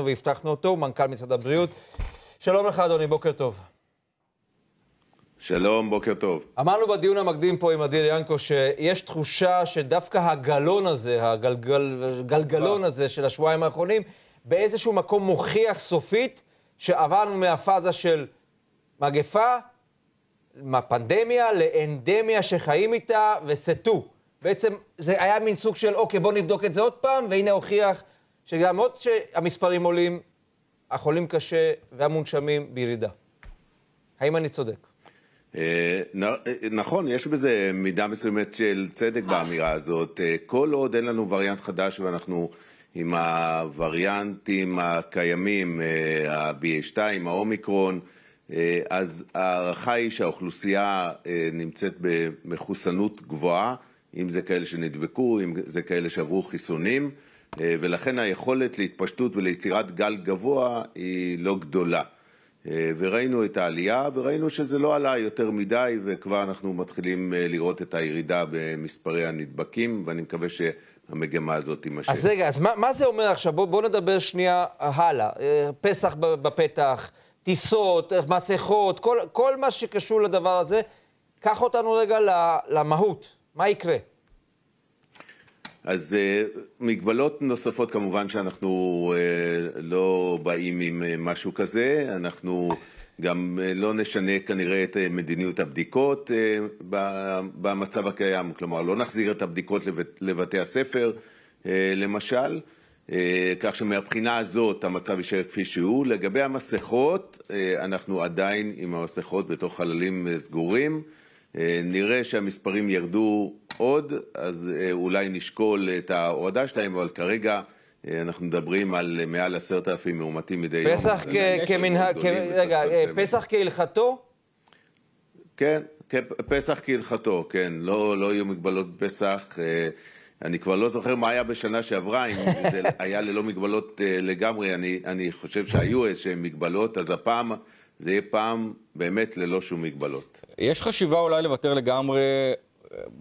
והבטחנו אותו, הוא מנכ"ל משרד הבריאות. שלום לך, אדוני, בוקר טוב. שלום, בוקר טוב. אמרנו בדיון המקדים פה עם אדיר ינקו שיש תחושה שדווקא הגלון הזה, הגלגלון הזה של השבועיים האחרונים, באיזשהו מקום מוכיח סופית שעברנו מהפאזה של מגפה, מהפנדמיה, לאנדמיה שחיים איתה וסטו. בעצם זה היה מין סוג של, אוקיי, בוא נבדוק את זה עוד פעם, והנה הוכיח שלמרות שהמספרים עולים, החולים קשה והמונשמים בירידה. האם אני צודק? אה, אה, נכון, יש בזה מידה מסוימת של צדק באמירה הזאת. אה, כל עוד אין לנו וריאנט חדש ואנחנו עם הווריאנטים הקיימים, ה-BA2, האומיקרון, אז ההערכה היא שהאוכלוסייה נמצאת במחוסנות גבוהה, אם זה כאלה שנדבקו, אם זה כאלה שעברו חיסונים. אה, ולכן היכולת להתפשטות וליצירת גל גבוה היא לא גדולה. אה, וראינו את העלייה, וראינו שזה לא עלה יותר מדי, וכבר אנחנו מתחילים אה, לראות את הירידה במספרי הנדבקים, ואני מקווה שהמגמה הזאת תימשך. אז רגע, אז מה, מה זה אומר עכשיו? בואו בוא נדבר שנייה הלאה. פסח בפתח, טיסות, מסכות, כל, כל מה שקשור לדבר הזה. קח אותנו רגע למהות, מה יקרה? אז uh, מגבלות נוספות כמובן שאנחנו uh, לא באים עם uh, משהו כזה, אנחנו גם uh, לא נשנה כנראה את uh, מדיניות הבדיקות uh, ב- במצב הקיים, כלומר לא נחזיר את הבדיקות לבתי הספר uh, למשל, Uh, כך שמבחינה הזאת המצב יישאר כפי שהוא. לגבי המסכות, uh, אנחנו עדיין עם המסכות בתוך חללים uh, סגורים, נראה שהמספרים ירדו עוד, אז אה, אולי נשקול אה, את ההורדה שלהם, אבל כרגע אה, אנחנו מדברים על מעל עשרת אלפים מאומתים מדי יום. פסח כמנהג, רגע, פסח כהלכתו? כן, פסח כהלכתו, כן. לא, לא יהיו מגבלות פסח. אני כבר לא זוכר מה היה בשנה שעברה, אם זה היה ללא מגבלות לגמרי. אני, אני חושב שהיו איזשהן מגבלות, אז הפעם זה יהיה פעם באמת ללא שום מגבלות. יש חשיבה אולי לוותר לגמרי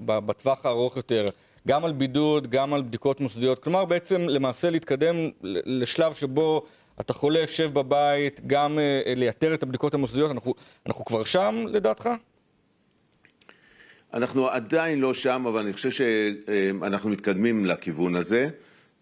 בטווח הארוך יותר, גם על בידוד, גם על בדיקות מוסדיות. כלומר, בעצם למעשה להתקדם לשלב שבו אתה חולה, יושב בבית, גם uh, לייתר את הבדיקות המוסדיות. אנחנו, אנחנו כבר שם, לדעתך? אנחנו עדיין לא שם, אבל אני חושב שאנחנו אה, מתקדמים לכיוון הזה.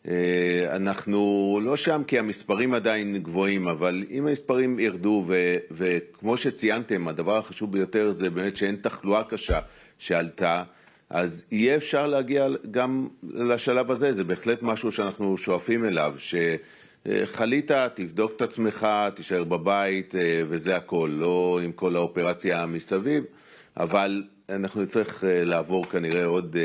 אה, אנחנו לא שם כי המספרים עדיין גבוהים, אבל אם המספרים ירדו, ו, וכמו שציינתם, הדבר החשוב ביותר זה באמת שאין תחלואה קשה שעלתה, אז יהיה אפשר להגיע גם לשלב הזה, זה בהחלט משהו שאנחנו שואפים אליו, שחלית, תבדוק את עצמך, תישאר בבית אה, וזה הכל, לא עם כל האופרציה מסביב, אבל אנחנו נצטרך אה, לעבור כנראה עוד...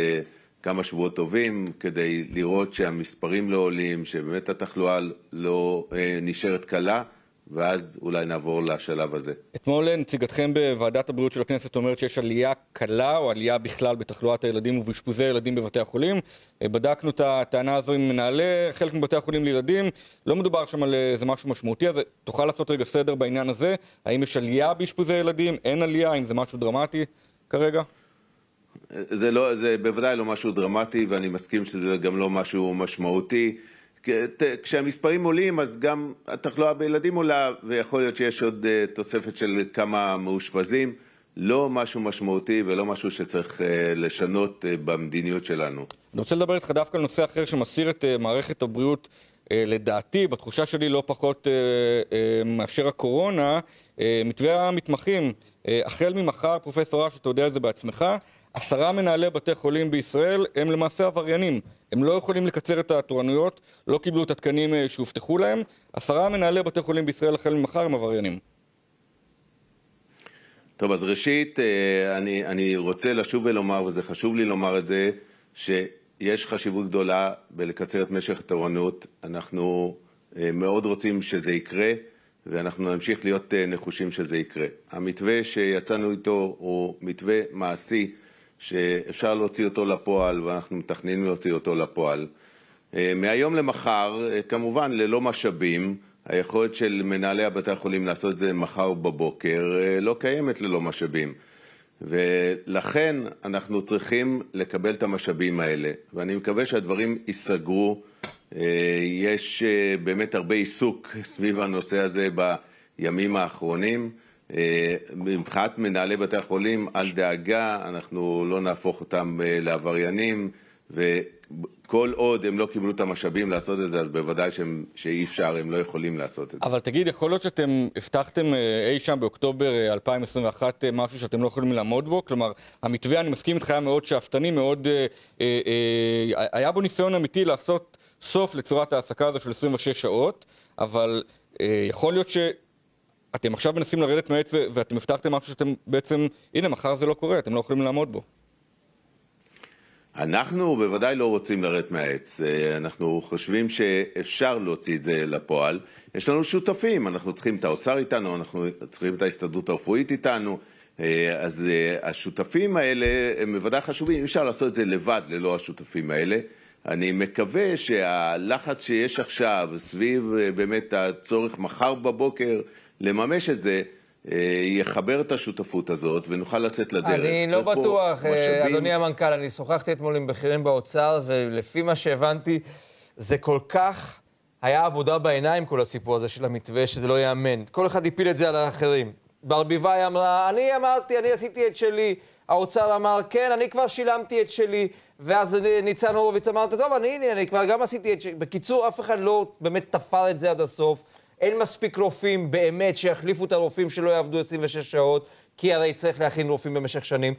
כמה שבועות טובים כדי לראות שהמספרים לא עולים, שבאמת התחלואה לא אה, נשארת קלה. ואז אולי נעבור לשלב הזה. אתמול אה, נציגתכם בוועדת הבריאות של הכנסת אומרת שיש עלייה קלה או עלייה בכלל בתחלואת הילדים ובאשפוזי הילדים בבתי החולים. אה, בדקנו את הטענה הזו עם מנהלי חלק מבתי החולים לילדים. לא מדובר שם על אה, איזה משהו משמעותי, אז תוכל לעשות רגע סדר בעניין הזה? האם יש עלייה באשפוזי ילדים? אין עלייה? אם זה משהו דרמטי כרגע? זה, לא, זה בוודאי לא משהו דרמטי, ואני מסכים שזה גם לא משהו משמעותי. כשהמספרים עולים, אז גם התחלואה בילדים עולה, ויכול להיות שיש עוד אה, תוספת של כמה מאושפזים. לא משהו משמעותי ולא משהו שצריך אה, לשנות אה, במדיניות שלנו. אני רוצה לדבר איתך דווקא על נושא אחר שמסיר את מערכת הבריאות, לדעתי, בתחושה שלי לא פחות מאשר הקורונה. מתווה המתמחים, החל ממחר, פרופסור אש, אתה יודע את זה בעצמך, עשרה מנהלי בתי חולים בישראל הם למעשה עבריינים. הם לא יכולים לקצר את התורנויות, לא קיבלו את התקנים אה, שהובטחו להם. עשרה מנהלי בתי חולים בישראל החל ממחר הם עבריינים. טוב, אז ראשית, אה, אני, אני רוצה לשוב ולומר, וזה חשוב לי לומר את זה, שיש חשיבות גדולה בלקצר את משך התורנות. אנחנו אה, מאוד רוצים שזה יקרה, ואנחנו נמשיך להיות נחושים שזה יקרה. המתווה שיצאנו איתו הוא מתווה מעשי. שאפשר להוציא אותו לפועל, ואנחנו מתכננים להוציא אותו לפועל. אה, מהיום למחר, אה, כמובן ללא משאבים, היכולת של מנהלי הבתי החולים לעשות את זה מחר בבוקר אה, לא קיימת ללא משאבים. ולכן אנחנו צריכים לקבל את המשאבים האלה, ואני מקווה שהדברים ייסגרו. יש באמת הרבה עיסוק סביב הנושא הזה בימים האחרונים. אה, מבחינת מנהלי בתי החולים, אל דאגה, אנחנו לא נהפוך אותם אה, לעבריינים, וכל עוד הם לא קיבלו את המשאבים לעשות את זה, אז בוודאי שהם, שאי אפשר, הם לא יכולים לעשות את זה. אבל תגיד, יכול להיות שאתם הבטחתם אה, אי שם באוקטובר 2021 משהו שאתם לא יכולים לעמוד בו? כלומר, המתווה, אני מסכים איתך, היה מאוד שאפתני, מאוד... אה, אה, היה בו ניסיון אמיתי לעשות סוף לצורת ההעסקה הזו של 26 שעות, אבל... יכול להיות ש... אתם עכשיו מנסים לרדת מעץ ואתם הבטחתם משהו שאתם בעצם, הנה, מחר זה לא קורה, אתם לא יכולים לעמוד בו. אנחנו בוודאי לא רוצים לרדת מהעץ, אה, אנחנו חושבים שאפשר להוציא את זה לפועל. יש לנו שותפים, אנחנו צריכים את האוצר איתנו, אנחנו צריכים את ההסתדרות הרפואית איתנו, אה, אז אה, השותפים האלה הם בוודאי חשובים, אי אפשר לעשות את זה לבד ללא השותפים האלה. אני מקווה שהלחץ שיש עכשיו סביב באמת הצורך מחר בבוקר לממש את זה, אה, יחבר את השותפות הזאת ונוכל לצאת לדרך. אני לא בטוח, אה, משאבים... אדוני המנכ"ל, אני שוחחתי אתמול עם בכירים באוצר, ולפי מה שהבנתי, זה כל כך... היה עבודה בעיניים כל הסיפור הזה של המתווה, שזה לא ייאמן. כל אחד הפיל את זה על האחרים. ברביבאי אמרה, אני אמרתי, אני עשיתי את שלי. האוצר אמר, כן, אני כבר שילמתי את שלי. ואז ניצן הורוביץ אמר, טוב, אני, הנה, אני כבר גם עשיתי את שלי. בקיצור, אף אחד לא באמת תפר את זה עד הסוף. אין מספיק רופאים באמת שיחליפו את הרופאים שלא יעבדו 26 שעות, כי הרי צריך להכין רופאים במשך שנים.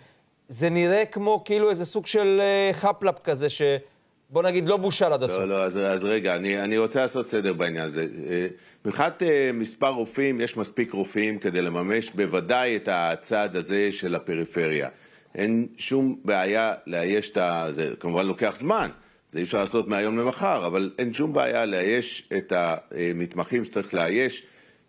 זה נראה כמו כאילו איזה סוג של אה, חפלאפ כזה, שבוא נגיד, לא בושל עד הסוף. לא, לא, אז, אז רגע, אני, אני רוצה לעשות סדר בעניין הזה. אה, מבחינת אה, מספר רופאים, יש מספיק רופאים כדי לממש בוודאי את הצעד הזה של הפריפריה. אין שום בעיה לאייש את ה... זה כמובן לוקח זמן, זה אי אפשר לעשות מהיום למחר, אבל אין שום בעיה לאייש את המתמחים שצריך לאייש.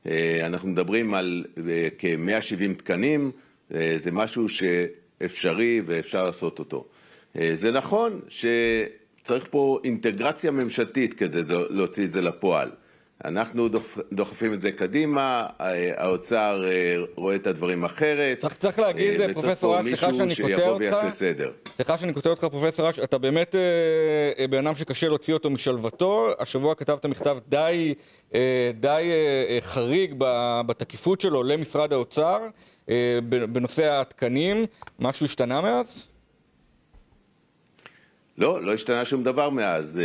אה, אנחנו מדברים על אה, כ-170 תקנים, אה, זה משהו שאפשרי ואפשר לעשות אותו. זה נכון שצריך פה אינטגרציה ממשלתית כדי להוציא את זה לפועל. אנחנו דוחפים את זה קדימה, אה, האוצר אה, רואה את הדברים אחרת. צריך, צריך להגיד, אה, פרופסור אש, סליחה שאני קוטע אותך. סליחה שאני קוטע אותך, פרופסור אש, אתה באמת אה, בן אדם שקשה להוציא אותו משלוותו. השבוע כתבת מכתב די, אה, די אה, חריג בתקיפות שלו למשרד האוצר אה, בנושא התקנים. משהו השתנה מאז? אה, לא, לא השתנה שום דבר מאז, אה,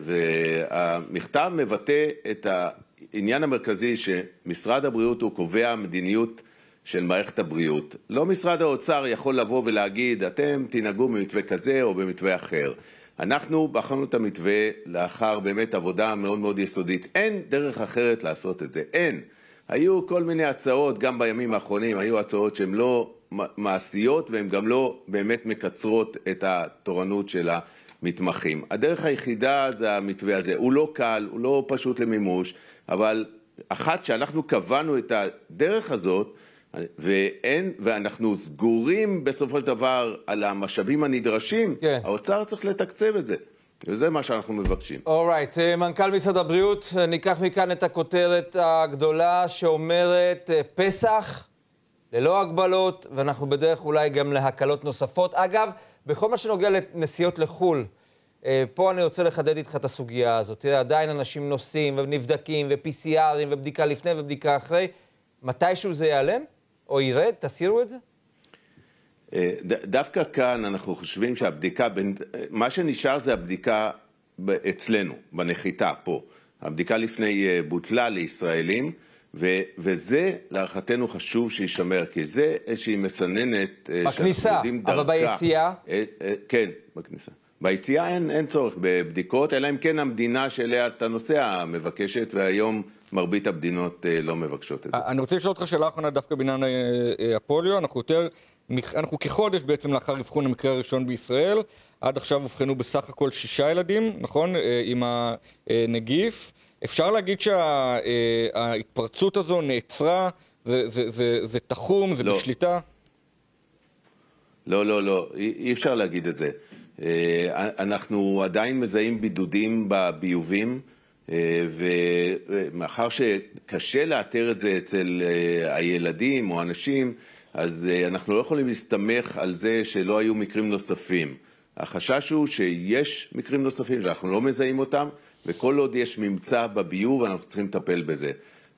והמכתב מבטא את העניין המרכזי שמשרד הבריאות הוא קובע מדיניות של מערכת הבריאות. לא משרד האוצר יכול לבוא ולהגיד, אתם תנהגו במתווה כזה או במתווה אחר. אנחנו בחרנו את המתווה לאחר באמת עבודה מאוד מאוד יסודית. אין דרך אחרת לעשות את זה, אין. היו כל מיני הצעות, גם בימים האחרונים היו הצעות שהן לא מעשיות והן גם לא באמת מקצרות את התורנות של המתמחים. הדרך היחידה זה המתווה הזה. הוא לא קל, הוא לא פשוט למימוש, אבל אחת שאנחנו קבענו את הדרך הזאת, ואין, ואנחנו סגורים בסופו של דבר על המשאבים הנדרשים, כן. האוצר צריך לתקצב את זה. וזה מה שאנחנו מבקשים. אורייט, right. אה, מנכ"ל משרד הבריאות, אה, ניקח מכאן את הכותרת הגדולה שאומרת אה, פסח ללא הגבלות, ואנחנו בדרך אולי גם להקלות נוספות. אגב, בכל מה שנוגע לנסיעות לחו"ל, פה אני רוצה לחדד איתך את הסוגיה הזאת. תראה, עדיין אנשים נוסעים ונבדקים ו-PCRים ובדיקה לפני ובדיקה אחרי. מתישהו זה ייעלם? או ירד? תסירו את זה? אה, דווקא כאן אנחנו חושבים שהבדיקה, בין, אה, מה שנשאר זה הבדיקה אצלנו, בנחיתה פה. הבדיקה לפני אה, בוטלה לישראלים, ו, וזה להערכתנו חשוב שיישמר, כי זה איזושהי מסננת בכניסה, אבל ביציאה? כן, בכניסה. ביציאה אין, אין צורך בבדיקות, אלא אם כן המדינה שאליה אתה נוסע מבקשת, והיום מרבית המדינות לא מבקשות את זה. אני רוצה לשאול אותך שאלה אחרונה דווקא בעניין הפוליו, אנחנו יותר אנחנו כחודש בעצם לאחר אבחון המקרה הראשון בישראל, עד עכשיו אובחנו בסך הכל שישה ילדים, נכון? אה, עם הנגיף. אפשר להגיד שההתפרצות אה, הזו נעצרה, זה, זה, זה, זה זה תחום, זה לא. בשליטה? לא, לא, לא, אי, אי אפשר להגיד את זה. אה, אנחנו עדיין מזהים בידודים בביובים, ומאחר שקשה לאתר את זה אצל הילדים או אנשים, אז אה, אנחנו לא יכולים להסתמך על זה שלא היו מקרים נוספים. החשש הוא שיש מקרים נוספים שאנחנו לא מזהים אותם, וכל עוד יש ממצא בביוב, אנחנו צריכים לטפל בזה.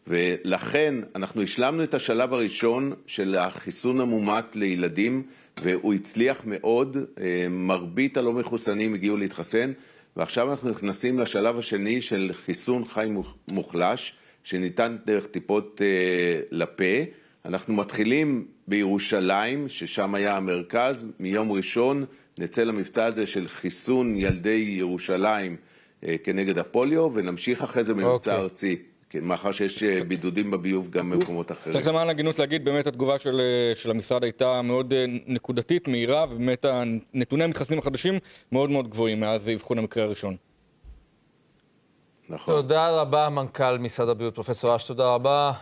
ולכן אנחנו השלמנו את השלב הראשון של החיסון המומת לילדים, והוא הצליח מאוד. אה, מרבית הלא מחוסנים הגיעו להתחסן, ועכשיו אנחנו נכנסים לשלב השני של חיסון חי מוחלש, שניתן דרך טיפות אה, לפה. אנחנו מתחילים בירושלים, ששם היה המרכז, מיום ראשון נצא למבצע הזה של חיסון ילדי ירושלים אה, כנגד הפוליו, ונמשיך אחרי זה במבצע okay. אוקיי. ארצי. כן, מאחר שיש אה, בידודים בביוב גם במקומות אחרים. צריך למען הגינות להגיד, באמת התגובה של, אה, של המשרד הייתה מאוד אה, נקודתית, מהירה, ובאמת נתוני המתחסנים החדשים מאוד מאוד גבוהים מאז אבחון המקרה הראשון. נכון. תודה רבה, מנכ"ל משרד הבריאות, פרופ' אש, תודה רבה.